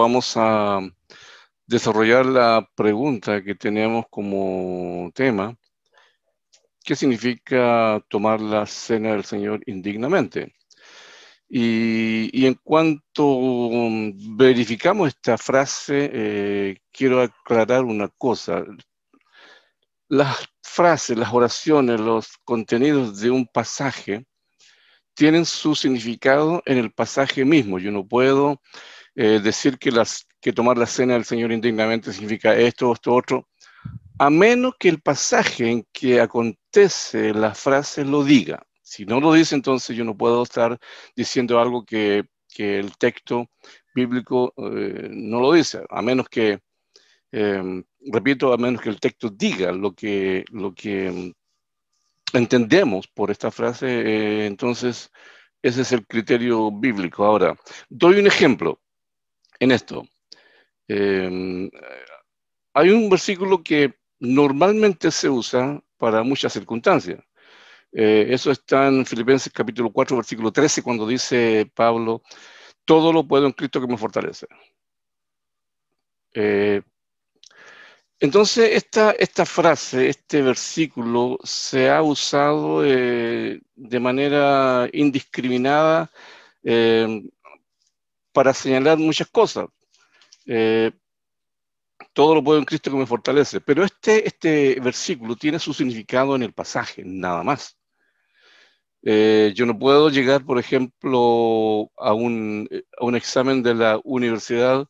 vamos a desarrollar la pregunta que teníamos como tema. ¿Qué significa tomar la cena del Señor indignamente? Y, en cuanto mm, verificamos esta frase, eh, quiero aclarar una cosa. Las frases, las oraciones, los contenidos de un pasaje tienen su significado en el pasaje mismo. Yo no puedo eh, decir que, las, que tomar la cena del Señor indignamente significa esto, esto, otro, a menos que el pasaje en que acontece la frase lo diga. Si no lo dice, entonces yo no puedo estar diciendo algo que, el texto bíblico eh, no lo dice, a menos que, em, repito, a menos que el texto diga lo que, lo que em, entendemos por esta frase, eh, entonces ese es el criterio bíblico. Ahora, doy un ejemplo en esto. Em, hay un versículo que normalmente se usa para muchas circunstancias. Eh, eso está en Filipenses capítulo 4, versículo 13, cuando dice Pablo, todo lo puedo en Cristo que me fortalece. Eh, entonces, esta, frase, este versículo, se ha usado eh, de manera indiscriminada em, para señalar muchas cosas. Eh, todo lo puedo en Cristo que me fortalece. Pero este, este versículo tiene su significado en el pasaje, nada más. Eh, yo no puedo llegar, por ejemplo, a un, examen de la universidad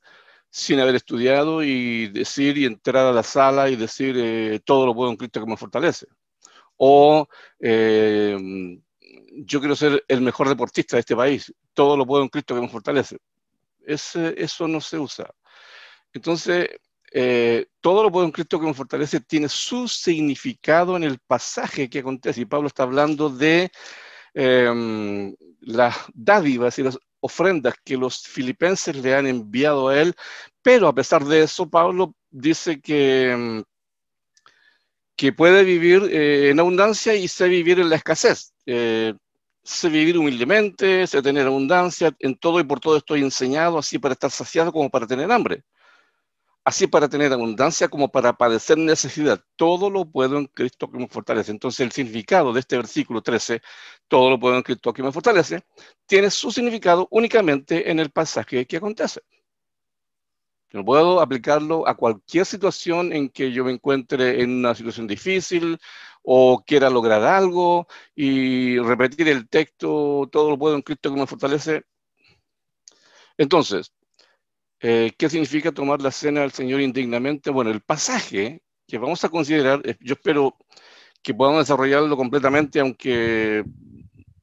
sin haber estudiado y decir y entrar a la sala y decir eh, todo lo puedo en Cristo que me fortalece. O yo quiero ser el mejor deportista de este país, todo lo puedo en Cristo que me fortalece eso no se usa. Entonces, eh, todo lo que un Cristo que nos fortalece tiene su significado en el pasaje que acontece. Y Pablo está hablando de em, las dádivas y las ofrendas que los filipenses le han enviado a él, pero a pesar de eso, Pablo dice que, em, que puede vivir eh, en abundancia y sé vivir en la escasez. Eh, sé vivir humildemente, sé tener abundancia, en todo y por todo estoy enseñado, así para estar saciado como para tener hambre, así para tener abundancia como para padecer necesidad. Todo lo puedo en Cristo que me fortalece. Entonces el significado de este versículo 13, todo lo puedo en Cristo que me fortalece, tiene su significado únicamente en el pasaje que acontece. Yo puedo aplicarlo a cualquier situación en que yo me encuentre en una situación difícil o quiera lograr algo y repetir el texto, todo lo puedo en Cristo que me fortalece. Entonces, eh, ¿qué significa tomar la cena del Señor indignamente? Bueno, el pasaje que vamos a considerar, eh, yo espero que podamos desarrollarlo completamente, aunque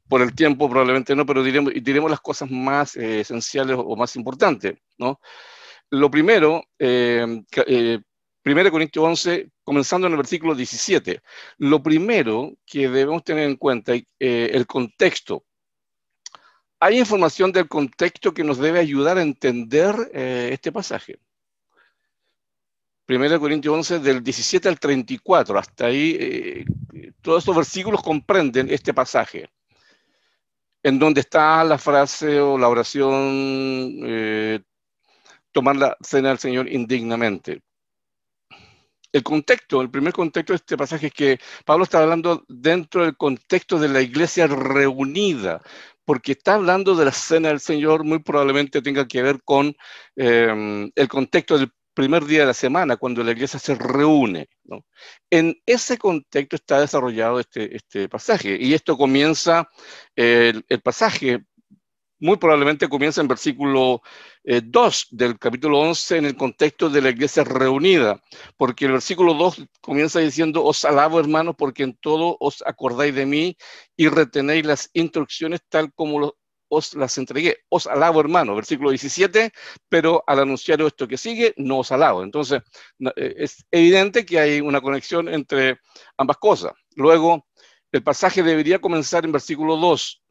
por el tiempo probablemente no, pero diremos, diremos las cosas más eh, esenciales o más importantes, ¿no? Lo primero, eh, 1 eh, Corintios 11, comenzando en el versículo 17. Lo primero que debemos tener en cuenta es eh, el contexto. Hay información del contexto que nos debe ayudar a entender eh, este pasaje. 1 Corintios 11, del 17 al 34. Hasta ahí, todos estos versículos comprenden este pasaje. En donde está la frase o la oración tomar la cena del Señor indignamente. El contexto, el primer contexto de este pasaje es que Pablo está hablando dentro del contexto de la iglesia reunida, porque está hablando de la cena del Señor, muy probablemente tenga que ver con em, el contexto del primer día de la semana, cuando la iglesia se reúne. En ese contexto está desarrollado este, este pasaje, y esto comienza, el, pasaje muy probablemente comienza en versículo 2 eh, del capítulo 11 en el contexto de la iglesia reunida, porque el versículo 2 comienza diciendo, os alabo hermanos, porque en todo os acordáis de mí y retenéis las instrucciones tal como os las entregué. Os alabo hermano, versículo 17, pero al anunciar esto que sigue, no os alabo. Entonces, eh, es evidente que hay una conexión entre ambas cosas. Luego, el pasaje debería comenzar en versículo 2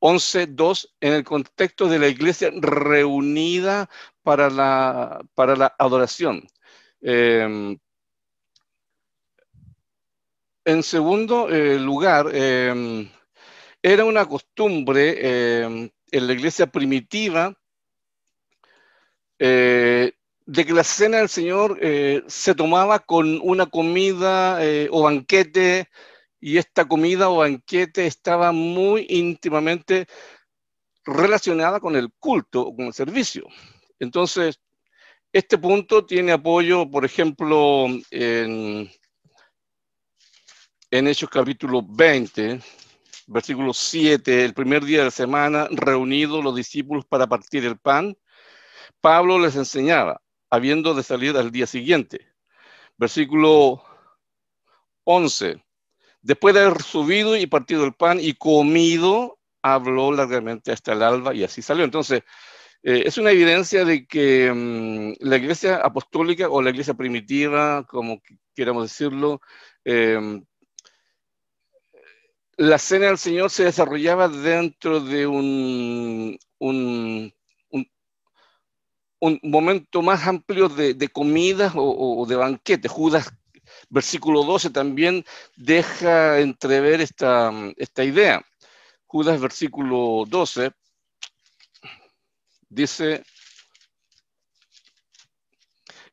11.2 en el contexto de la iglesia reunida para la, para la adoración. Em, en segundo eh, lugar, em, era una costumbre em, en la iglesia primitiva eh, de que la cena del Señor eh, se tomaba con una comida o banquete y esta comida o banquete estaba muy íntimamente relacionada con el culto o con el servicio. Entonces, este punto tiene apoyo, por ejemplo, en, en Hechos capítulo 20, versículo 7, el primer día de la semana, reunidos los discípulos para partir el pan, Pablo les enseñaba, habiendo de salir al día siguiente. Versículo 11, Después de haber subido y partido el pan y comido, habló largamente hasta el alba y así salió. Entonces, eh, es una evidencia de que mm, la iglesia apostólica o la iglesia primitiva, como queramos decirlo, em, la cena del Señor se desarrollaba dentro de un, momento más amplio de, comidas o, o, de banquetes. Judas versículo 12 también deja entrever esta, esta idea. Judas, versículo 12, dice,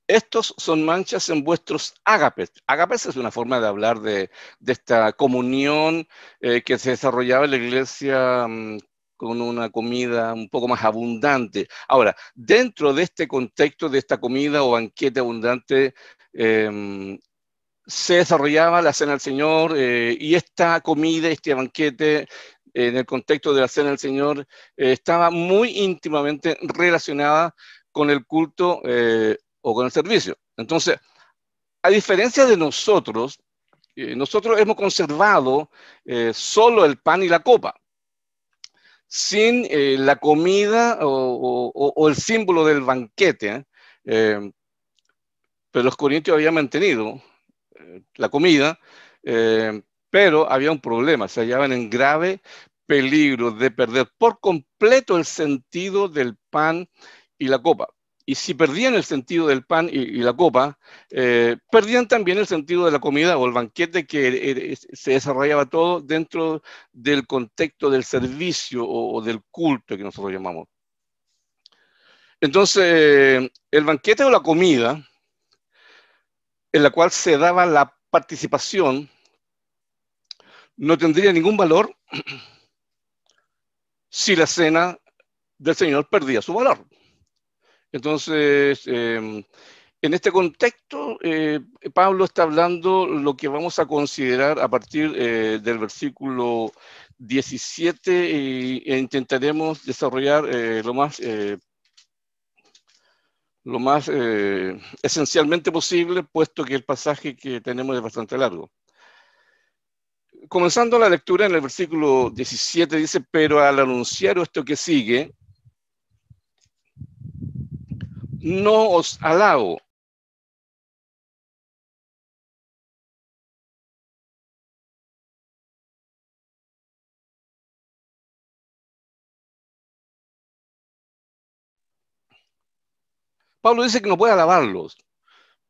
estos son manchas en vuestros ágapes. Ágapes es una forma de hablar de, esta comunión eh, que se desarrollaba en la iglesia mm, con una comida un poco más abundante. Ahora, dentro de este contexto de esta comida o banquete abundante, em, se desarrollaba la Cena del Señor eh, y esta comida, este banquete eh, en el contexto de la Cena del Señor eh, estaba muy íntimamente relacionada con el culto o con el servicio. Entonces, a diferencia de nosotros, nosotros hemos conservado solo el pan y la copa, sin la comida o, el símbolo del banquete. pero los corintios habían mantenido eh, la comida, eh, pero había un problema, se hallaban en grave peligro de perder por completo el sentido del pan y la copa. Y si perdían el sentido del pan y, la copa, eh, perdían también el sentido de la comida o el banquete que er, er, se desarrollaba todo dentro del contexto del servicio o del culto que nosotros llamamos. Entonces, el banquete o la comida en la cual se daba la participación no tendría ningún valor si la cena del Señor perdía su valor. Entonces, em, en este contexto, eh, Pablo está hablando lo que vamos a considerar a partir eh, del versículo 17 e, intentaremos desarrollar eh, lo más lo más eh, esencialmente posible, puesto que el pasaje que tenemos es bastante largo. Comenzando la lectura en el versículo 17 dice, pero al anunciar esto que sigue, no os alabo, Pablo dice que no puede alabarlos.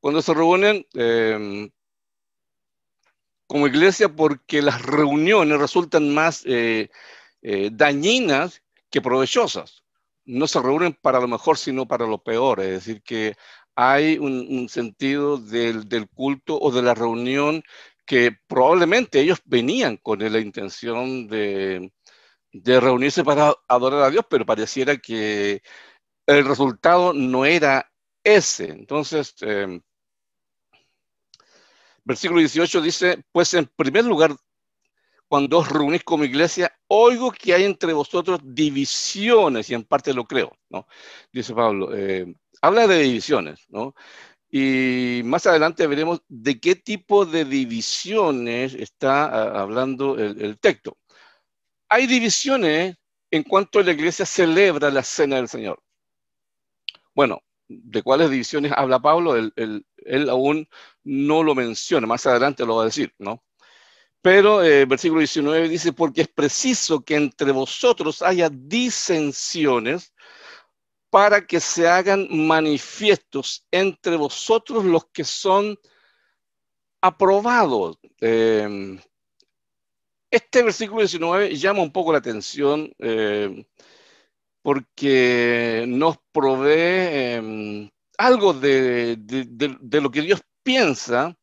Cuando se reúnen em, como iglesia, porque las reuniones resultan más eh, eh, dañinas que provechosas. No se reúnen para lo mejor, sino para lo peor. Es decir, que hay un, sentido del, culto o de la reunión que probablemente ellos venían con la intención de reunirse para adorar a Dios, pero pareciera que el resultado no era ese. Entonces, em, versículo 18 dice, pues en primer lugar, cuando os reunís como iglesia, oigo que hay entre vosotros divisiones, y en parte lo creo, ¿no? Dice Pablo, em, habla de divisiones, ¿no? Y más adelante veremos de qué tipo de divisiones está ah, hablando el, el texto. Hay divisiones en cuanto la iglesia celebra la cena del Señor. Bueno, ¿de cuáles divisiones habla Pablo? Él, aún no lo menciona, más adelante lo va a decir, ¿no? Pero el eh, versículo 19 dice, porque es preciso que entre vosotros haya disensiones para que se hagan manifiestos entre vosotros los que son aprobados. Em, este versículo 19 llama un poco la atención. Eh, porque nos provee em, algo de, lo que Dios piensa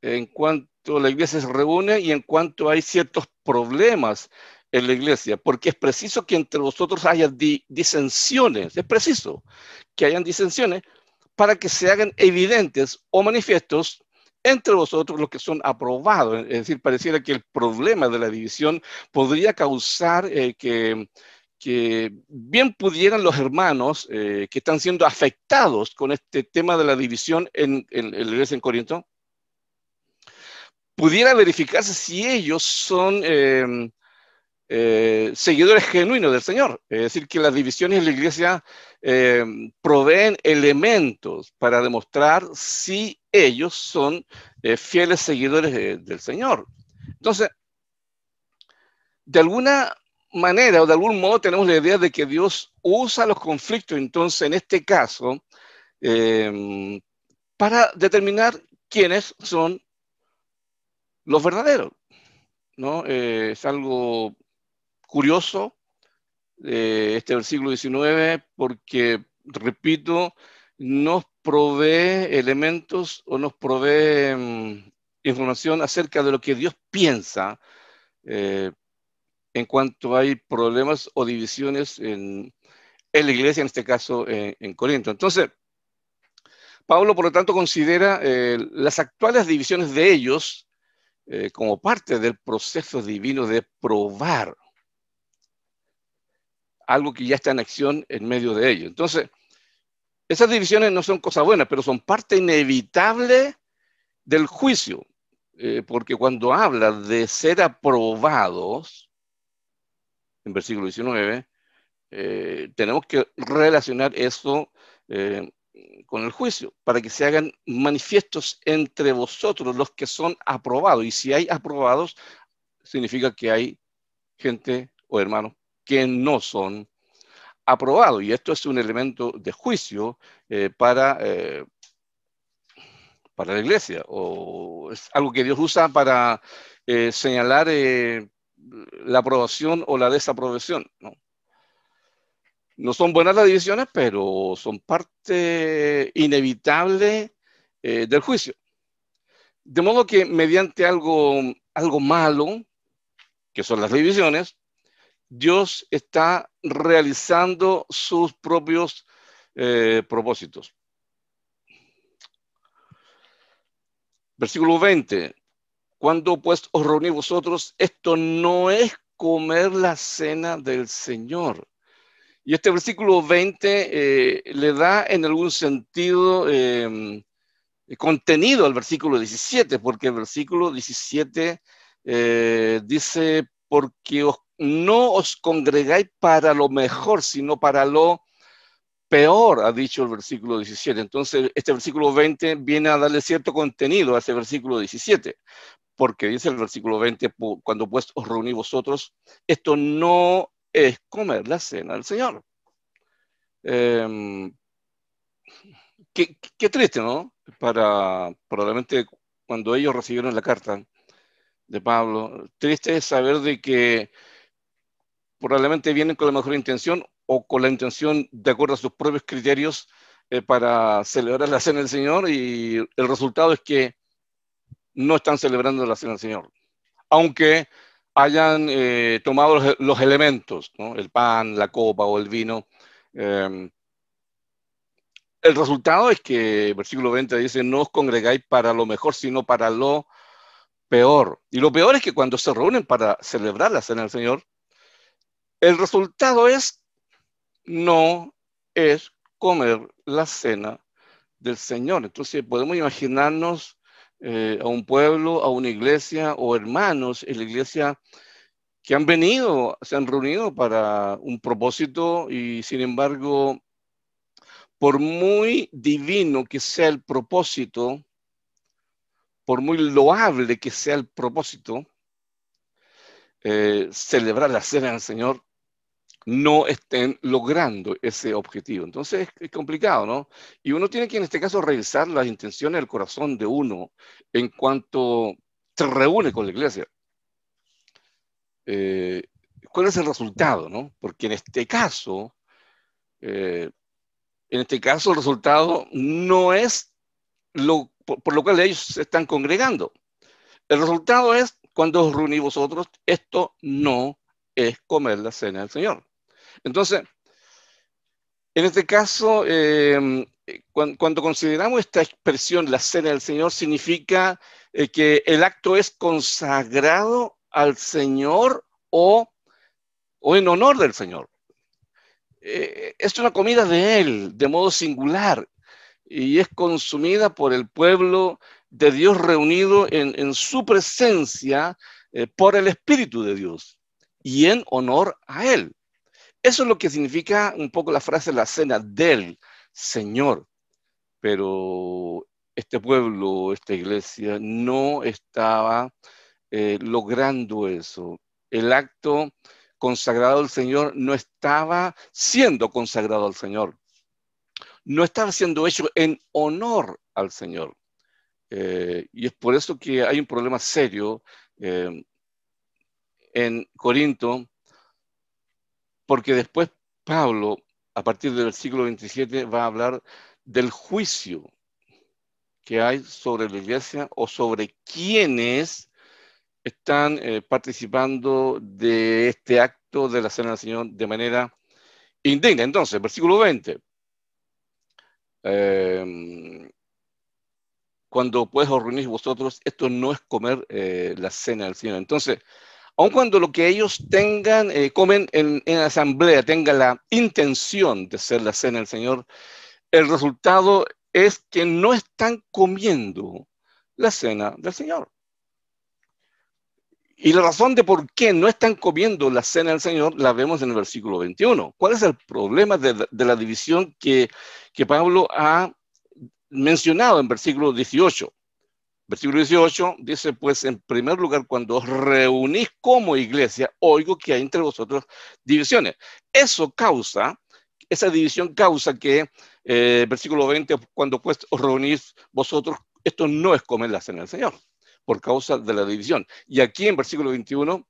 en cuanto la iglesia se reúne y en cuanto hay ciertos problemas en la iglesia, porque es preciso que entre vosotros haya disensiones, es preciso que hayan disensiones para que se hagan evidentes o manifiestos entre vosotros los que son aprobados. Es decir, pareciera que el problema de la división podría causar eh, que que bien pudieran los hermanos eh, que están siendo afectados con este tema de la división en, la iglesia en Corinto, pudiera verificarse si ellos son em, eh, seguidores genuinos del Señor. Es decir, que las divisiones en la iglesia em, proveen elementos para demostrar si ellos son eh, fieles seguidores del Señor. Entonces, de alguna manera o de algún modo tenemos la idea de que Dios usa los conflictos, entonces en este caso, em, para determinar quiénes son los verdaderos. ¿no? Eh, es algo curioso eh, este versículo 19 porque, repito, nos provee elementos o nos provee em, información acerca de lo que Dios piensa eh, en cuanto hay problemas o divisiones en, la iglesia, en este caso eh, en, Corinto. Entonces, Pablo, por lo tanto, considera eh, las actuales divisiones de ellos eh, como parte del proceso divino de probar algo que ya está en acción en medio de ellos. Entonces, esas divisiones no son cosas buenas, pero son parte inevitable del juicio, porque cuando habla de ser aprobados, en versículo 19, eh, tenemos que relacionar eso eh, con el juicio, para que se hagan manifiestos entre vosotros los que son aprobados. Y si hay aprobados, significa que hay gente o hermanos que no son aprobados. Y esto es un elemento de juicio eh, para, para la iglesia, o es algo que Dios usa para señalar la aprobación o la desaprobación. ¿no? no son buenas las divisiones, pero son parte inevitable eh, del juicio. De modo que mediante algo, algo malo, que son las divisiones, Dios está realizando sus propios eh, propósitos. Versículo 20. Cuando pues os reuní vosotros, esto no es comer la cena del Señor. Y este versículo 20 eh, le da en algún sentido eh, contenido al versículo 17, porque el versículo 17 eh, dice, porque no os congregáis para lo mejor, sino para lo peor, ha dicho el versículo 17. Entonces, este versículo 20 viene a darle cierto contenido a ese versículo 17 porque dice el versículo 20, cuando pues os reuní vosotros, esto no es comer la cena del Señor. Em, qué, triste, ¿no? Para probablemente cuando ellos recibieron la carta de Pablo, triste es saber de que probablemente vienen con la mejor intención o con la intención de acuerdo a sus propios criterios eh, para celebrar la cena del Señor y el resultado es que no están celebrando la cena del Señor, aunque hayan eh, tomado los, elementos, el pan, la copa o el vino. Em, el resultado es que, versículo 20 dice, no os congregáis para lo mejor, sino para lo peor. Y lo peor es que cuando se reúnen para celebrar la cena del Señor, el resultado es no es comer la cena del Señor. Entonces podemos imaginarnos eh, a un pueblo, a una iglesia o hermanos en la iglesia que han venido, se han reunido para un propósito y sin embargo, por muy divino que sea el propósito, por muy loable que sea el propósito, eh, celebrar la cena del Señor no estén logrando ese objetivo. Entonces es complicado, ¿no? Y uno tiene que en este caso revisar las intenciones del corazón de uno en cuanto se reúne con la iglesia. Eh, ¿Cuál es el resultado, no? Porque en este caso, eh, en este caso el resultado no es lo, por, por, lo cual ellos se están congregando. El resultado es, cuando os reunís vosotros, esto no es comer la cena del Señor. Entonces, en este caso, eh, cuando, consideramos esta expresión, la cena del Señor, significa eh, que el acto es consagrado al Señor o, en honor del Señor. Eh, es una comida de Él, de modo singular, y es consumida por el pueblo de Dios reunido en, su presencia por el Espíritu de Dios y en honor a Él. Eso es lo que significa un poco la frase la cena del Señor. Pero este pueblo, esta iglesia, no estaba eh, logrando eso. El acto consagrado al Señor no estaba siendo consagrado al Señor. No estaba siendo hecho en honor al Señor. Eh, y es por eso que hay un problema serio eh, en Corinto porque después Pablo, a partir del versículo 27, va a hablar del juicio que hay sobre la iglesia o sobre quienes están eh, participando de este acto de la cena del Señor de manera indigna. Entonces, versículo 20. Em, cuando puedes reunir reunís vosotros, esto no es comer eh, la cena del Señor. Entonces, aun cuando lo que ellos tengan, eh, comen en, en, asamblea, tenga la intención de hacer la cena del Señor, el resultado es que no están comiendo la cena del Señor. Y la razón de por qué no están comiendo la cena del Señor la vemos en el versículo 21. ¿Cuál es el problema de, la división que, que Pablo ha mencionado en versículo 18? Versículo 18 dice, pues en primer lugar, cuando os reunís como iglesia, oigo que hay entre vosotros divisiones. Eso causa, esa división causa que, eh, versículo 20, cuando pues os reunís vosotros, esto no es comer la cena del Señor, por causa de la división. Y aquí en versículo 21,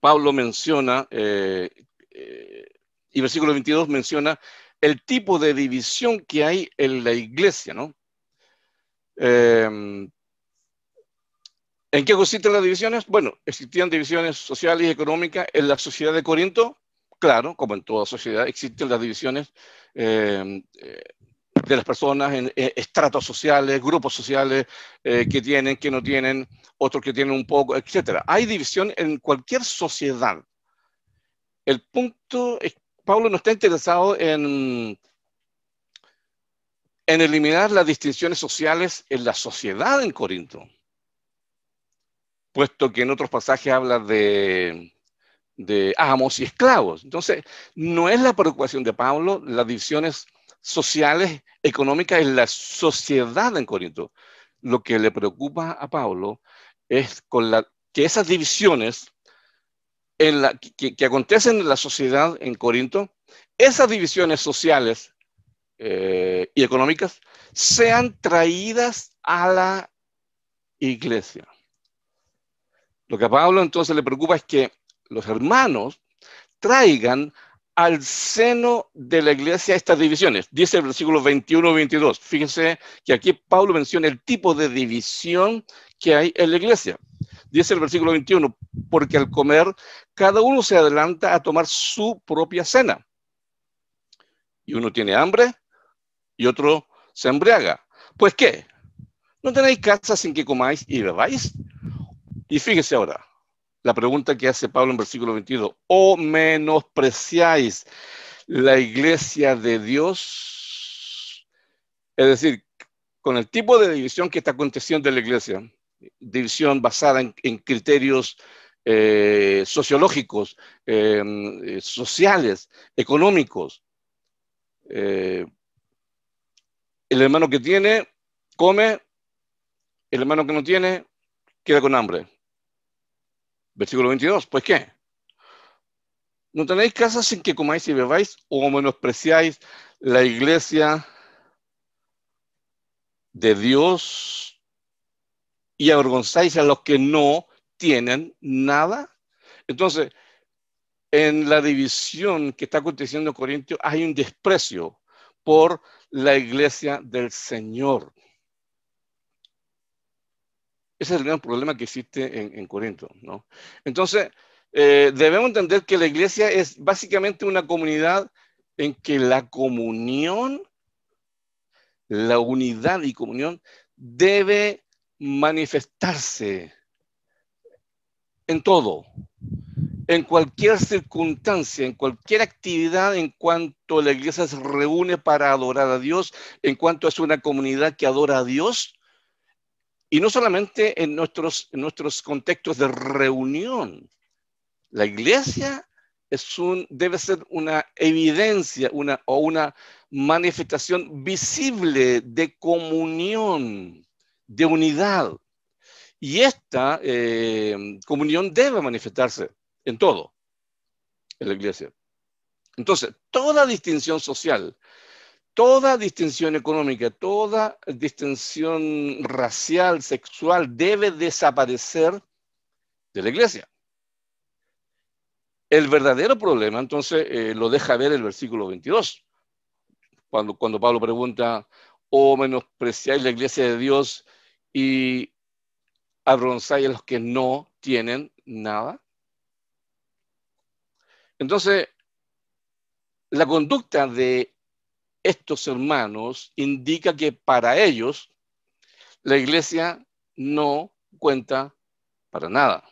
Pablo menciona, eh, eh, y versículo 22 menciona el tipo de división que hay en la iglesia, ¿no? Em, ¿En qué consisten las divisiones? Bueno, existían divisiones sociales y económicas en la sociedad de Corinto. Claro, como en toda sociedad, existen las divisiones em, eh, de las personas en estratos sociales, grupos sociales eh, que tienen, que no tienen, otros que tienen un poco, etc. Hay división en cualquier sociedad. El punto es, Pablo no está interesado en en eliminar las distinciones sociales en la sociedad en Corinto, puesto que en otros pasajes habla de, amos y esclavos. Entonces, no es la preocupación de Pablo las divisiones sociales, económicas en la sociedad en Corinto. Lo que le preocupa a Pablo es que esas divisiones en la, que acontecen en la sociedad en Corinto, esas divisiones sociales eh, y económicas sean traídas a la iglesia. Lo que a Pablo entonces le preocupa es que los hermanos traigan al seno de la iglesia estas divisiones. Dice el versículo 21-22. Fíjense que aquí Pablo menciona el tipo de división que hay en la iglesia. Dice el versículo 21, porque al comer cada uno se adelanta a tomar su propia cena. Y uno tiene hambre y otro se embriaga. Pues qué, no tenéis casa sin que comáis y bebáis. Y fíjese ahora, la pregunta que hace Pablo en versículo 22, ¿o menospreciáis la iglesia de Dios? Es decir, con el tipo de división que está aconteciendo en la iglesia, división basada en, criterios eh, sociológicos, eh, eh, sociales, económicos, eh, el hermano que tiene, come. El hermano que no tiene, queda con hambre. Versículo 22, pues qué? ¿No tenéis casa sin que comáis y bebáis o menospreciáis la iglesia de Dios y avergonzáis a los que no tienen nada? Entonces, en la división que está aconteciendo en Corintios hay un desprecio por la iglesia del Señor. Ese es el gran problema que existe en, Corinto, ¿no? Entonces, eh, debemos entender que la iglesia es básicamente una comunidad en que la comunión, la unidad y comunión debe manifestarse en todo, en cualquier circunstancia, en cualquier actividad, en cuanto la iglesia se reúne para adorar a Dios, en cuanto es una comunidad que adora a Dios, y no solamente en nuestros, contextos de reunión. La iglesia debe ser una evidencia o una manifestación visible de comunión, de unidad. Y esta eh, comunión debe manifestarse en todo, en la iglesia. Entonces, toda distinción social, toda distinción económica, toda distinción racial, sexual, debe desaparecer de la iglesia. El verdadero problema, entonces, eh, lo deja ver el versículo 22, cuando, cuando Pablo pregunta, o oh, menospreciáis la iglesia de Dios y abronzáis a los que no tienen nada. Entonces, la conducta de estos hermanos indica que para ellos la iglesia no cuenta para nada.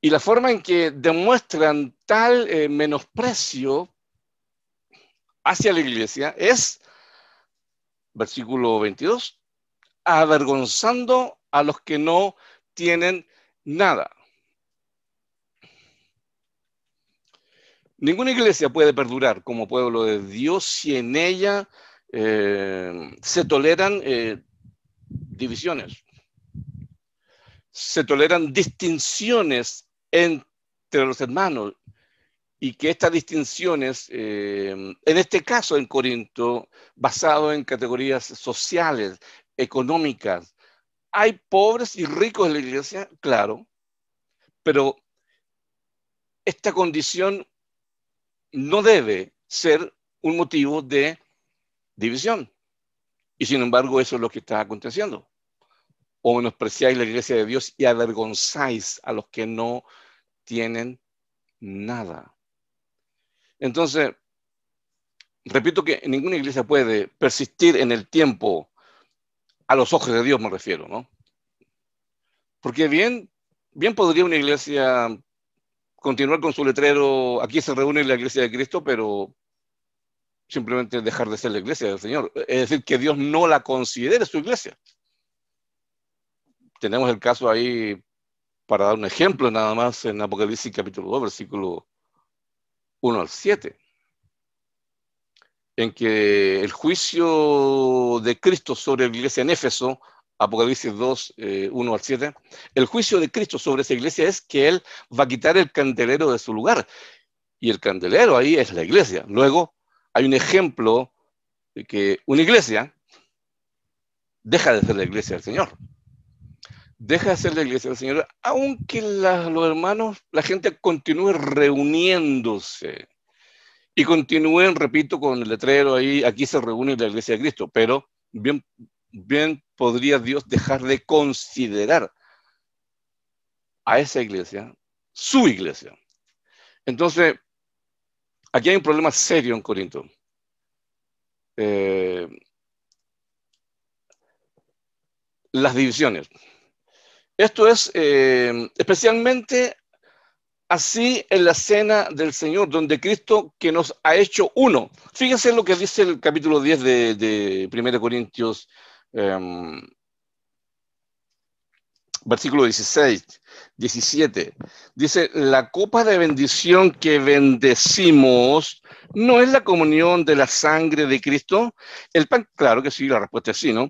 Y la forma en que demuestran tal eh, menosprecio hacia la iglesia es, versículo 22, avergonzando a los que no tienen nada. Ninguna iglesia puede perdurar como pueblo de Dios si en ella eh, se toleran eh, divisiones, se toleran distinciones entre los hermanos y que estas distinciones, eh, en este caso en Corinto, basado en categorías sociales, económicas, hay pobres y ricos en la iglesia, claro, pero esta condición no debe ser un motivo de división. Y sin embargo, eso es lo que está aconteciendo. O menospreciáis la iglesia de Dios y avergonzáis a los que no tienen nada. Entonces, repito que ninguna iglesia puede persistir en el tiempo, a los ojos de Dios me refiero, ¿no? Porque bien, bien podría una iglesia continuar con su letrero, aquí se reúne la iglesia de Cristo, pero simplemente dejar de ser la iglesia del Señor. Es decir, que Dios no la considere su iglesia. Tenemos el caso ahí, para dar un ejemplo nada más, en Apocalipsis capítulo 2, versículo 1 al 7, en que el juicio de Cristo sobre la iglesia en Éfeso Apocalipsis 2, 1 eh, al 7, el juicio de Cristo sobre esa iglesia es que Él va a quitar el candelero de su lugar. Y el candelero ahí es la iglesia. Luego hay un ejemplo de que una iglesia deja de ser la iglesia del Señor. Deja de ser la iglesia del Señor, aunque los hermanos, la gente continúe reuniéndose y continúen, repito, con el letrero ahí, aquí se reúne la iglesia de Cristo, pero bien, bien podría Dios dejar de considerar a esa iglesia su iglesia? Entonces, aquí hay un problema serio en Corinto. Eh, las divisiones. Esto es eh, especialmente así en la cena del Señor, donde Cristo que nos ha hecho uno. Fíjense lo que dice el capítulo 10 de, de 1 Corintios Em, versículo 16, 17. Dice, la copa de bendición que bendecimos no es la comunión de la sangre de Cristo. El pan, claro que sí, la respuesta es sí, ¿no?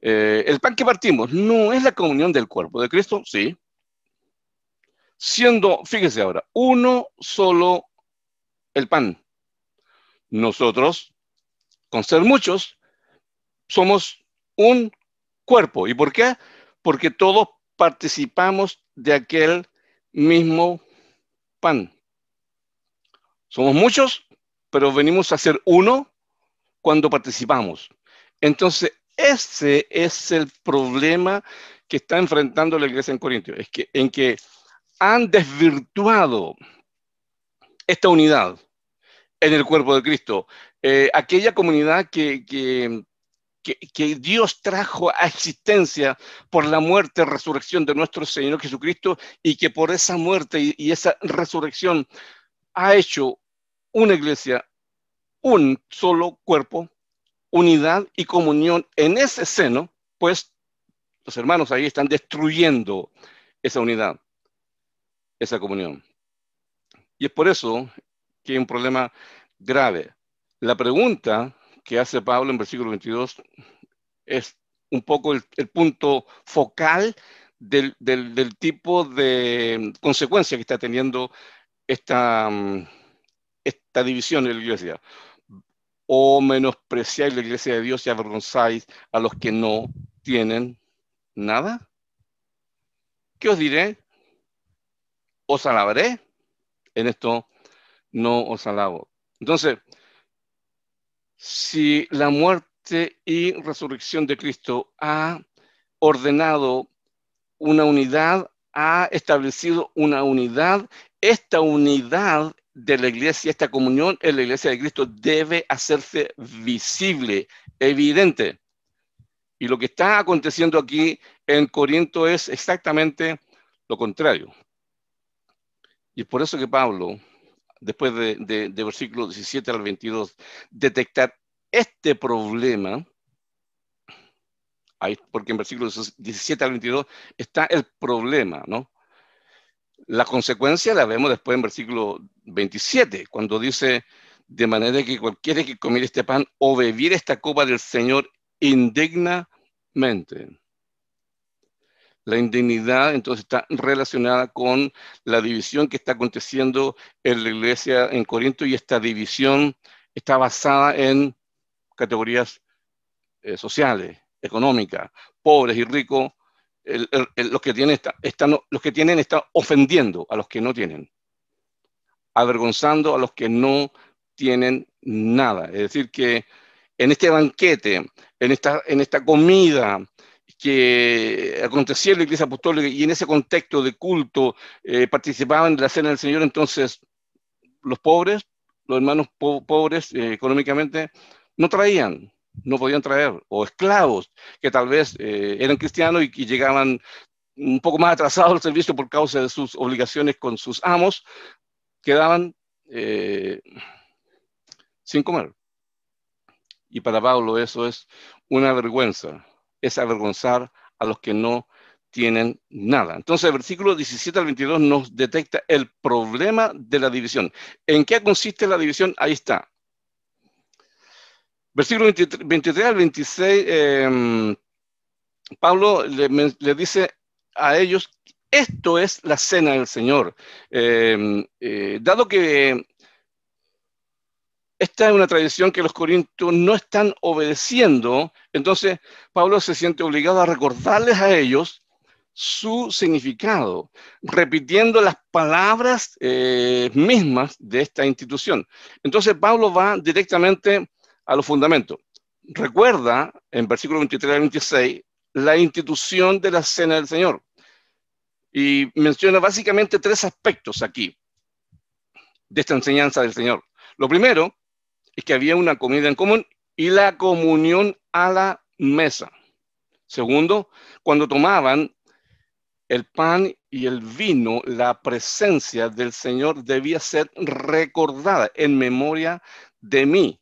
Eh, el pan que partimos no es la comunión del cuerpo de Cristo, sí. Siendo, fíjese ahora, uno solo el pan. Nosotros, con ser muchos, somos un cuerpo. ¿Y por qué? Porque todos participamos de aquel mismo pan. Somos muchos, pero venimos a ser uno cuando participamos. Entonces, ese es el problema que está enfrentando la iglesia en Corintio, es que en que han desvirtuado esta unidad en el cuerpo de Cristo. Eh, aquella comunidad que que, Dios trajo a existencia por la muerte y resurrección de nuestro Señor Jesucristo y que por esa muerte y, y esa resurrección ha hecho una iglesia, un solo cuerpo, unidad y comunión en ese seno, pues los hermanos ahí están destruyendo esa unidad, esa comunión. Y es por eso que hay un problema grave. La pregunta que hace Pablo en versículo 22 es un poco el, punto focal del, del, tipo de mm, consecuencia que está teniendo esta, mm, esta división en la iglesia. O oh, menospreciáis la iglesia de Dios y avergonzáis a los que no tienen nada. ¿Qué os diré? ¿Os alabaré? En esto no os alabo. Entonces, si la muerte y resurrección de Cristo ha ordenado una unidad, ha establecido una unidad, esta unidad de la iglesia, esta comunión en la iglesia de Cristo debe hacerse visible, evidente. Y lo que está aconteciendo aquí en Corinto es exactamente lo contrario. Y es por eso que Pablo después de, de, versículo 17 al 22, detectar este problema, porque en versículo 17 al 22 está el problema, ¿no? La consecuencia la vemos después en versículo 27, cuando dice, de manera que cualquiera que comiera este pan o bebiera esta copa del Señor indignamente. La indignidad entonces está relacionada con la división que está aconteciendo en la iglesia en Corinto y esta división está basada en categorías eh, sociales, económicas, pobres y ricos. los, que tienen está, están, los que tienen ofendiendo a los que no tienen, avergonzando a los que no tienen nada. Es decir, que en este banquete, en esta, en esta comida, que acontecía en la Iglesia Apostólica y en ese contexto de culto eh, participaban de la cena del Señor, entonces los pobres, los hermanos pobres eh, económicamente, no traían, no podían traer, o esclavos que tal vez eh, eran cristianos y, que llegaban un poco más atrasados al servicio por causa de sus obligaciones con sus amos, quedaban sin comer. Y para Pablo eso es una vergüenza es avergonzar a los que no tienen nada. Entonces, el versículo 17 al 22 nos detecta el problema de la división. ¿En qué consiste la división? Ahí está. Versículo 23, al 26, em, Pablo le, dice a ellos, esto es la cena del Señor. Em, eh, dado que esta es una tradición que los corintios no están obedeciendo, entonces Pablo se siente obligado a recordarles a ellos su significado, repitiendo las palabras eh, mismas de esta institución. Entonces Pablo va directamente a los fundamentos. Recuerda, en versículo 23 al 26, la institución de la cena del Señor. Y menciona básicamente tres aspectos aquí de esta enseñanza del Señor. Lo primero es que había una comida en común y la comunión a la mesa. Segundo, cuando tomaban el pan y el vino, la presencia del Señor debía ser recordada en memoria de mí.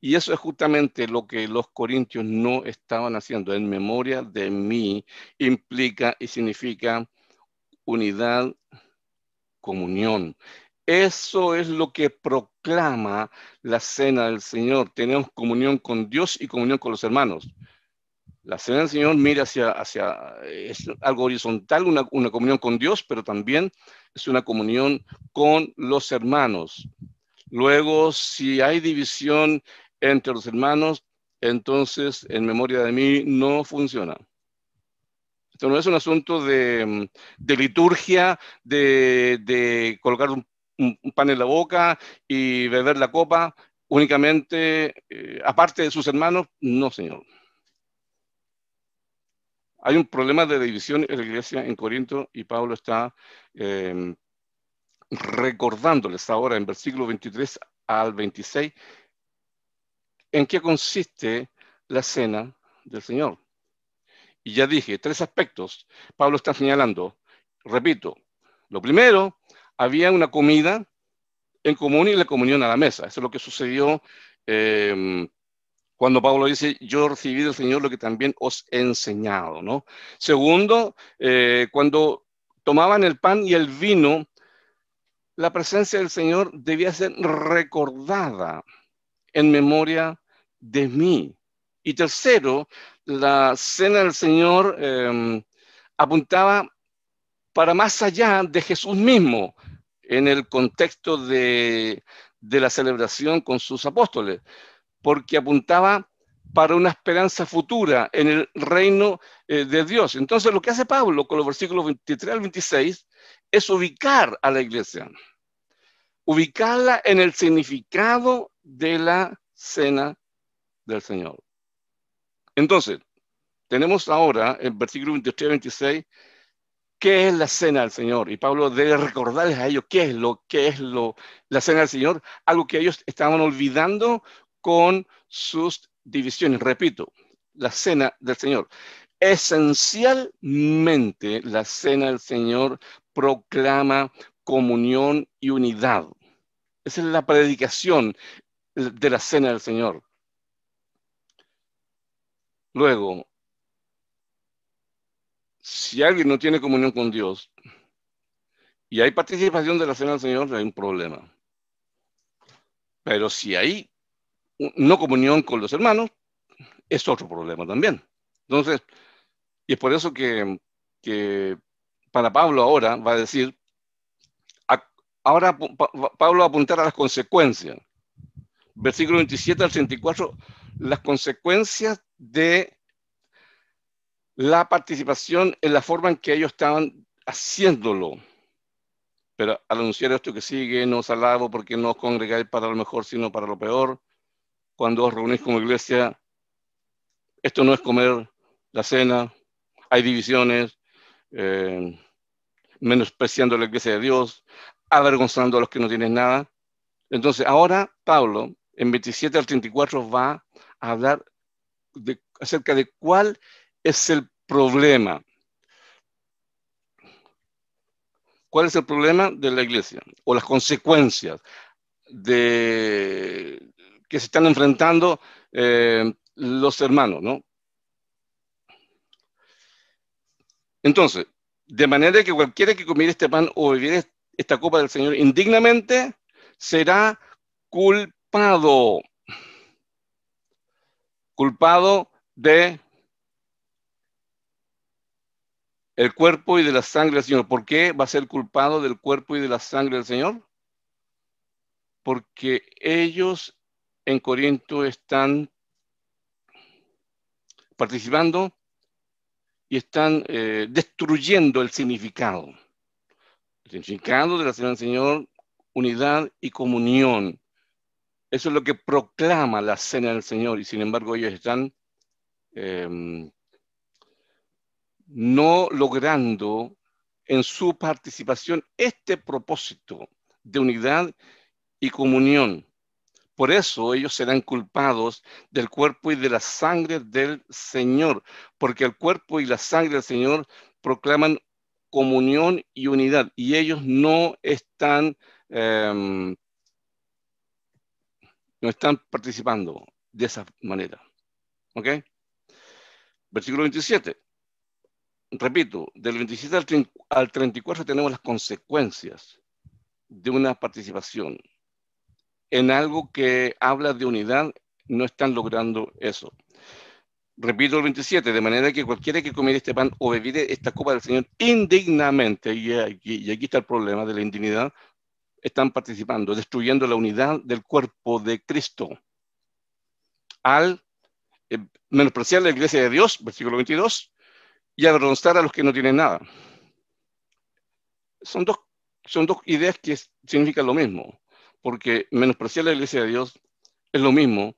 Y eso es justamente lo que los corintios no estaban haciendo. En memoria de mí implica y significa unidad, comunión. Eso es lo que proclama la cena del Señor. Tenemos comunión con Dios y comunión con los hermanos. La cena del Señor mira hacia, hacia es algo horizontal, una, comunión con Dios, pero también es una comunión con los hermanos. Luego, si hay división entre los hermanos, entonces en memoria de mí no funciona. Esto no es un asunto de, de liturgia, de, de, un un, pan en la boca y beber la copa únicamente, eh, aparte de sus hermanos, no, señor. Hay un problema de división en la iglesia en Corinto y Pablo está em, recordándoles ahora en versículo 23 al 26 en qué consiste la cena del Señor. Y ya dije, tres aspectos Pablo está señalando. Repito, lo primero había una comida en común y la comunión a la mesa. Eso es lo que sucedió eh, cuando Pablo dice, yo recibí del Señor lo que también os he enseñado, Segundo, eh, cuando tomaban el pan y el vino, la presencia del Señor debía ser recordada en memoria de mí. Y tercero, la cena del Señor eh, apuntaba para más allá de Jesús mismo en el contexto de, la celebración con sus apóstoles, porque apuntaba para una esperanza futura en el reino eh, de Dios. Entonces lo que hace Pablo con los versículos 23 al 26 es ubicar a la iglesia, ubicarla en el significado de la cena del Señor. Entonces, tenemos ahora el versículo 23 al 26 qué es la cena del Señor. Y Pablo debe recordarles a ellos qué es lo que es lo, la cena del Señor, algo que ellos estaban olvidando con sus divisiones. Repito, la cena del Señor. Esencialmente, la cena del Señor proclama comunión y unidad. Esa es la predicación de la cena del Señor. Luego, si alguien no tiene comunión con Dios y hay participación de la cena del Señor, hay un problema. Pero si hay no comunión con los hermanos, es otro problema también. Entonces, y es por eso que, que para Pablo ahora va a decir, ahora Pablo va a apuntar a las consecuencias. Versículo 27 al 34, las consecuencias de la participación en la forma en que ellos estaban haciéndolo. Pero al anunciar esto que sigue, no os alabo porque no os congregáis para lo mejor, sino para lo peor. Cuando os reunís como iglesia, esto no es comer la cena, hay divisiones, eh, menospreciando la iglesia de Dios, avergonzando a los que no tienen nada. Entonces, ahora Pablo, en 27 al 34, va a hablar acerca de cuál es el problema? ¿Cuál es el problema de la iglesia? O las consecuencias de, que se están enfrentando eh, los hermanos, ¿no? Entonces, de manera que cualquiera que comiera este pan o bebiera esta copa del Señor indignamente, será culpado. Culpado de el cuerpo y de la sangre del Señor. ¿Por qué va a ser culpado del cuerpo y de la sangre del Señor? Porque ellos en Corinto están participando y están eh, destruyendo el significado. El significado de la cena del Señor, unidad y comunión. Eso es lo que proclama la Cena del Señor y sin embargo ellos están em, no logrando en su participación este propósito de unidad y comunión. Por eso ellos serán culpados del cuerpo y de la sangre del Señor, porque el cuerpo y la sangre del Señor proclaman comunión y unidad, y ellos no están, em, no están participando de esa manera. ¿Ok? Versículo 27 repito, del 27 al, al 34 tenemos las consecuencias de una participación en algo que habla de unidad, no están logrando eso. Repito el 27, de manera que cualquiera que comiera este pan o bebiera esta copa del Señor indignamente, y aquí, y está el problema de la indignidad, están participando, destruyendo la unidad del cuerpo de Cristo. Al eh, menospreciar la iglesia de Dios, versículo 22, y avergonzar a los que no tienen nada. Son dos, son dos ideas que significan lo mismo, porque menospreciar la iglesia de Dios es lo mismo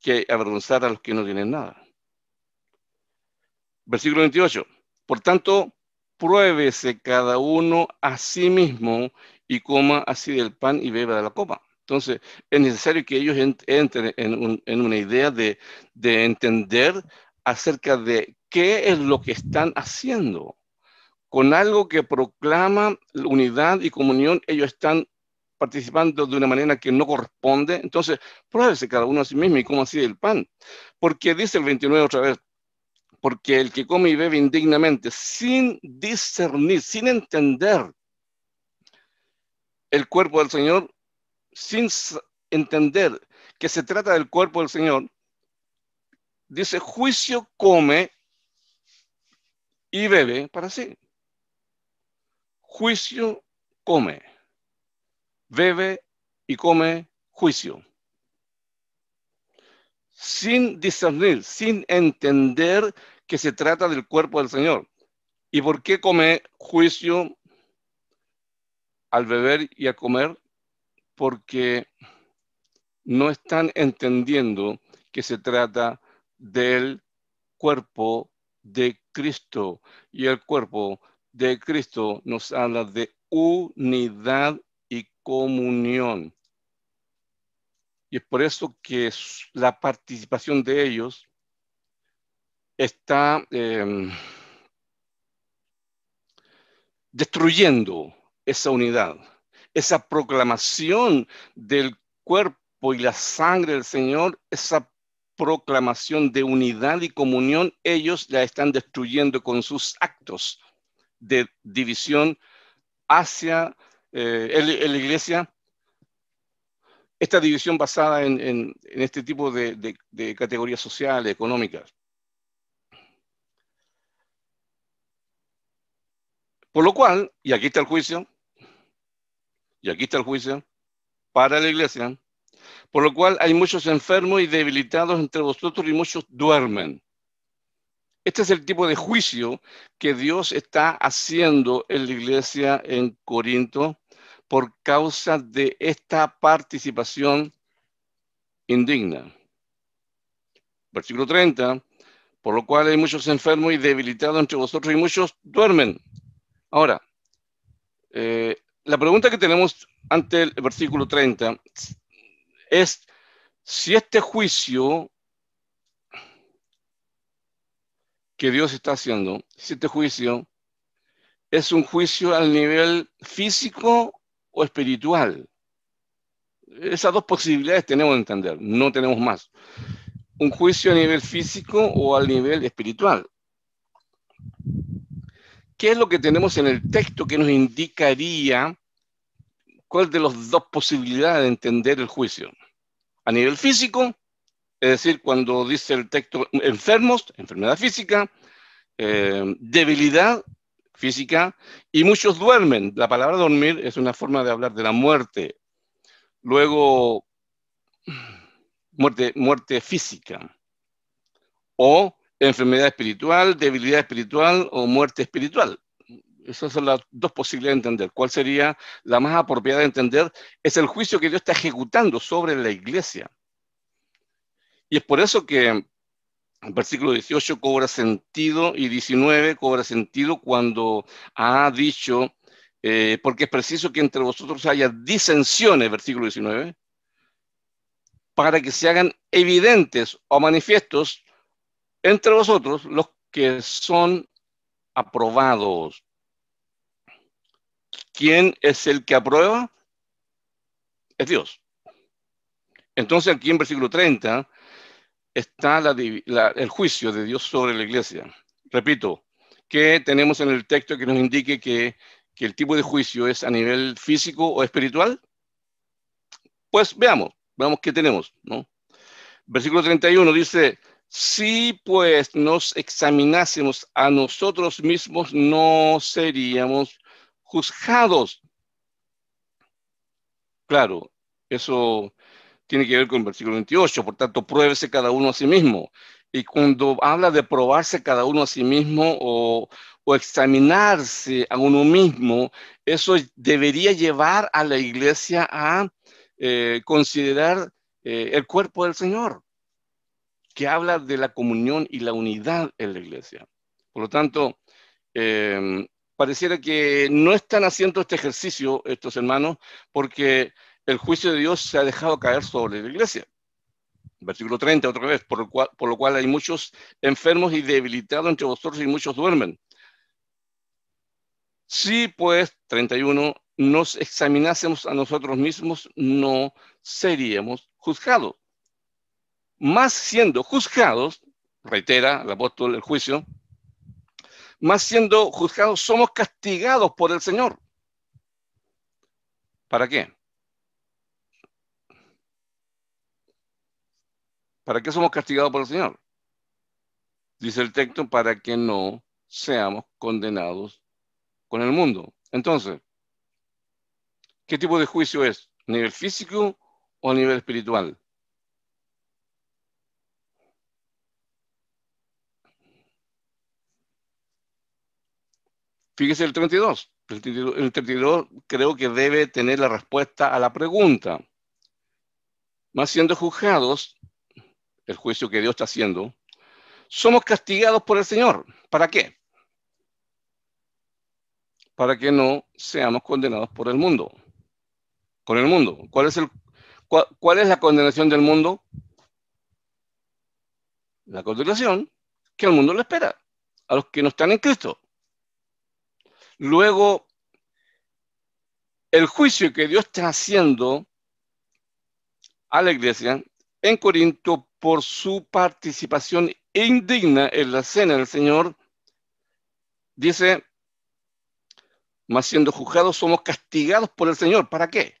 que avergonzar a los que no tienen nada. Versículo 28. Por tanto, pruébese cada uno a sí mismo y coma así del pan y beba de la copa. Entonces, es necesario que ellos entren en, en una idea de, de entender acerca de qué es lo que están haciendo. Con algo que proclama unidad y comunión, ellos están participando de una manera que no corresponde. Entonces, pruébese cada uno a sí mismo y cómo así el pan. Porque dice el 29 otra vez, porque el que come y bebe indignamente, sin discernir, sin entender el cuerpo del Señor, sin entender que se trata del cuerpo del Señor, dice, juicio come y bebe para sí. Juicio come, bebe y come juicio. Sin discernir, sin entender que se trata del cuerpo del Señor. ¿Y por qué come juicio al beber y a comer? Porque no están entendiendo que se trata del cuerpo de Cristo y el cuerpo de Cristo nos habla de unidad y comunión. Y es por eso que la participación de ellos está em, destruyendo esa unidad, esa proclamación del cuerpo y la sangre del Señor, esa proclamación de unidad y comunión, ellos la están destruyendo con sus actos de división hacia eh, la iglesia. Esta división basada en, este tipo de, de categorías sociales, económicas. Por lo cual, y aquí está el juicio, y aquí está el juicio, para la iglesia, por lo cual hay muchos enfermos y debilitados entre vosotros y muchos duermen. Este es el tipo de juicio que Dios está haciendo en la iglesia en Corinto por causa de esta participación indigna. Versículo 30, por lo cual hay muchos enfermos y debilitados entre vosotros y muchos duermen. Ahora, eh, la pregunta que tenemos ante el versículo 30 es si este juicio que Dios está haciendo, si este juicio es un juicio al nivel físico o espiritual. Esas dos posibilidades tenemos que entender, no tenemos más. Un juicio a nivel físico o al nivel espiritual. ¿Qué es lo que tenemos en el texto que nos indicaría cuál de las dos posibilidades de entender el juicio? a nivel físico, es decir, cuando dice el texto enfermos, enfermedad física, eh, debilidad física, y muchos duermen. La palabra dormir es una forma de hablar de la muerte. Luego, muerte, muerte física. O enfermedad espiritual, debilidad espiritual o muerte espiritual. Esas son las dos posibilidades de entender. ¿Cuál sería la más apropiada de entender? Es el juicio que Dios está ejecutando sobre la iglesia. Y es por eso que el versículo 18 cobra sentido y 19 cobra sentido cuando ha dicho, eh, porque es preciso que entre vosotros haya disensiones, versículo 19, para que se hagan evidentes o manifiestos entre vosotros los que son aprobados. ¿Quién es el que aprueba? Es Dios. Entonces aquí en versículo 30 está el juicio de Dios sobre la iglesia. Repito, ¿qué tenemos en el texto que nos indique que, el tipo de juicio es a nivel físico o espiritual? Pues veamos, veamos qué tenemos. ¿no? Versículo 31 dice, si pues nos examinásemos a nosotros mismos, no seríamos juzgados. Claro, eso tiene que ver con el versículo 28, por tanto, pruébese cada uno a sí mismo. Y cuando habla de probarse cada uno a sí mismo o, examinarse a uno mismo, eso debería llevar a la iglesia a eh, considerar eh, el cuerpo del Señor, que habla de la comunión y la unidad en la iglesia. Por lo tanto, eh, pareciera que no están haciendo este ejercicio estos hermanos porque el juicio de Dios se ha dejado caer sobre la iglesia. Versículo 30, otra vez, por lo, cual, por lo cual hay muchos enfermos y debilitados entre vosotros y muchos duermen. Si pues, 31, nos examinásemos a nosotros mismos, no seríamos juzgados. Más siendo juzgados, reitera el apóstol el juicio, más siendo juzgados, somos castigados por el Señor. ¿Para qué? ¿Para qué somos castigados por el Señor? Dice el texto, para que no seamos condenados con el mundo. Entonces, ¿qué tipo de juicio es? nivel físico o nivel espiritual? Fíjese el 32. El 32, creo que debe tener la respuesta a la pregunta. Más siendo juzgados, el juicio que Dios está haciendo, somos castigados por el Señor. ¿Para qué? Para que no seamos condenados por el mundo. Con el mundo. ¿Cuál es, el, es la condenación del mundo? La condenación que el mundo le espera, a los que no están en Cristo. Luego, el juicio que Dios está haciendo a la iglesia en Corinto por su participación indigna en la cena del Señor, dice, mas siendo juzgados somos castigados por el Señor. ¿Para qué?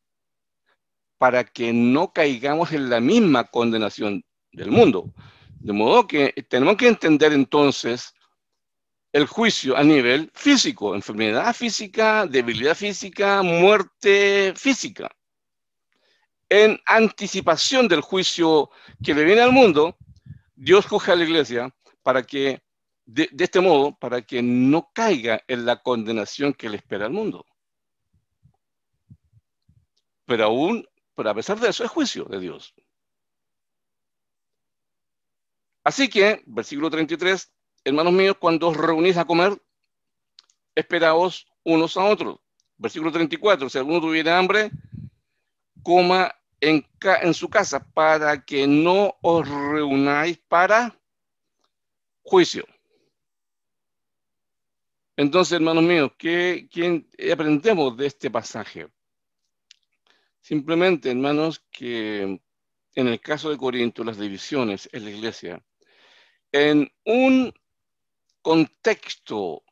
Para que no caigamos en la misma condenación del mundo. De modo que tenemos que entender entonces el juicio a nivel físico, enfermedad física, debilidad física, muerte física. En anticipación del juicio que le viene al mundo, Dios coge a la iglesia para que, de, este modo, para que no caiga en la condenación que le espera al mundo. Pero aún, pero a pesar de eso, es juicio de Dios. Así que, versículo 33, hermanos míos, cuando os reunís a comer, esperaos unos a otros. Versículo 34, si alguno tuviera hambre, coma en, en su casa para que no os reunáis para juicio. Entonces, hermanos míos, ¿qué, aprendemos de este pasaje? Simplemente, hermanos, que en el caso de Corinto, las divisiones en la iglesia, en un contexto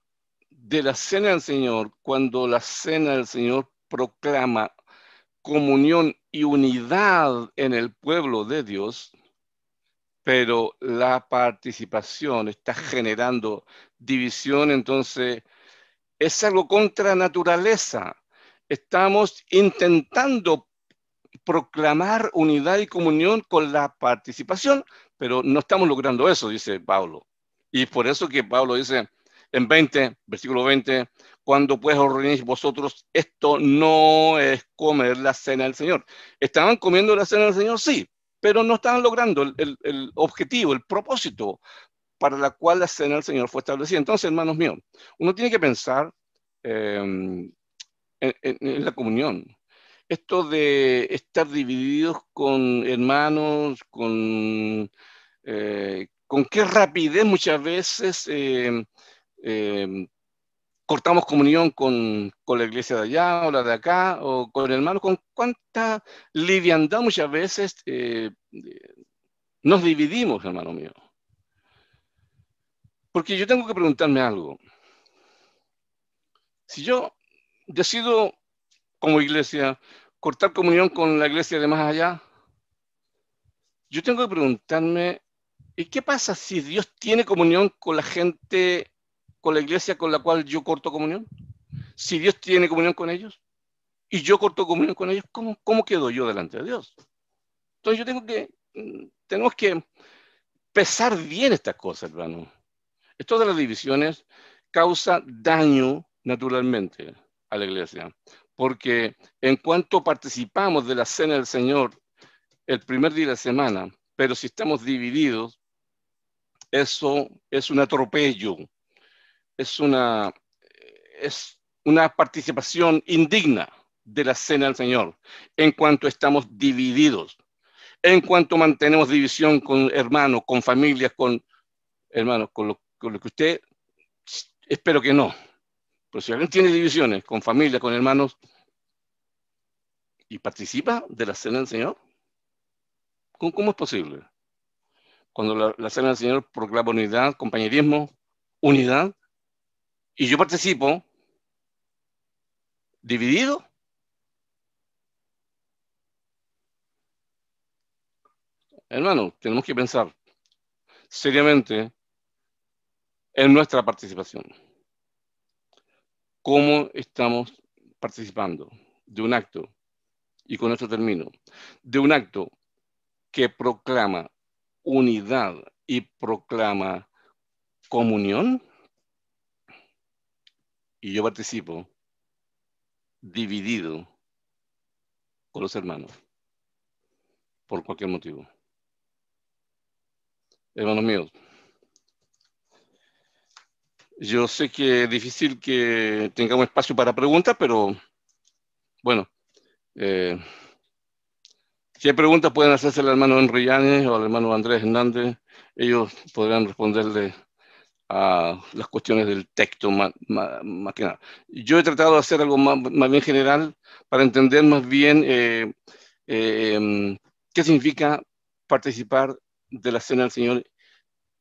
de la cena del Señor, cuando la cena del Señor proclama comunión y unidad en el pueblo de Dios, pero la participación está generando división, entonces es algo contra naturaleza. Estamos intentando proclamar unidad y comunión con la participación, pero no estamos logrando eso, dice Pablo. Y por eso que Pablo dice en 20, versículo 20, cuando pues reunís vosotros, esto no es comer la cena del Señor. ¿Estaban comiendo la cena del Señor? Sí, pero no estaban logrando el, el, objetivo, el propósito para la cual la cena del Señor fue establecida. Entonces, hermanos míos, uno tiene que pensar em, en, la comunión, esto de estar divididos con hermanos, con, eh, con qué rapidez muchas veces em, em, cortamos comunión con, la iglesia de allá o la de acá o con el hermano, con cuánta liviandad muchas veces eh, eh, nos dividimos, hermano mío. Porque yo tengo que preguntarme algo. Si yo decido como iglesia cortar comunión con la iglesia de más allá, yo tengo que preguntarme ¿Y qué pasa si Dios tiene comunión con la gente, con la iglesia con la cual yo corto comunión? Si Dios tiene comunión con ellos y yo corto comunión con ellos, ¿cómo, quedo yo delante de Dios? Entonces yo tengo que, mm, tenemos que pesar bien estas cosas, hermano. Esto de las divisiones causa daño naturalmente a la iglesia, porque en cuanto participamos de la cena del Señor el primer día de la semana, pero si estamos divididos, eso es un atropello, es una, es una participación indigna de la cena del Señor, en cuanto estamos divididos, en cuanto mantenemos división con hermanos, con familias, con hermanos, con lo, que usted, espero que no, pero si alguien tiene divisiones con familia, con hermanos, y participa de la cena del Señor, ¿cómo, cómo es posible? cuando la, la del Señor proclama unidad, compañerismo, unidad, y yo participo dividido. Hermano, tenemos que pensar seriamente en nuestra participación. ¿Cómo estamos participando de un acto? Y con esto termino. De un acto que proclama unidad y proclama comunión, y yo participo dividido con los hermanos, por cualquier motivo. Hermanos míos, yo sé que es difícil que tengamos espacio para preguntas, pero bueno, eh, si hay preguntas, pueden hacerse al hermano Henry o al hermano Andrés Hernández. Ellos podrán responderle a las cuestiones del texto más, que nada. Yo he tratado de hacer algo más, bien general para entender más bien eh, eh, em, qué significa participar de la cena del Señor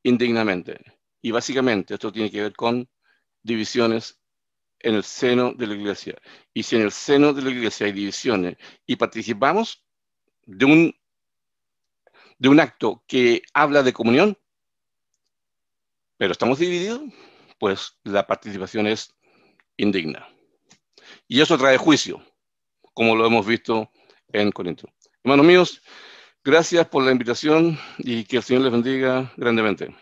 indignamente. Y básicamente esto tiene que ver con divisiones en el seno de la iglesia. Y si en el seno de la iglesia hay divisiones y participamos, de un, de un acto que habla de comunión, pero estamos divididos, pues la participación es indigna. Y eso trae juicio, como lo hemos visto en Corinto. Hermanos míos, gracias por la invitación y que el Señor les bendiga grandemente.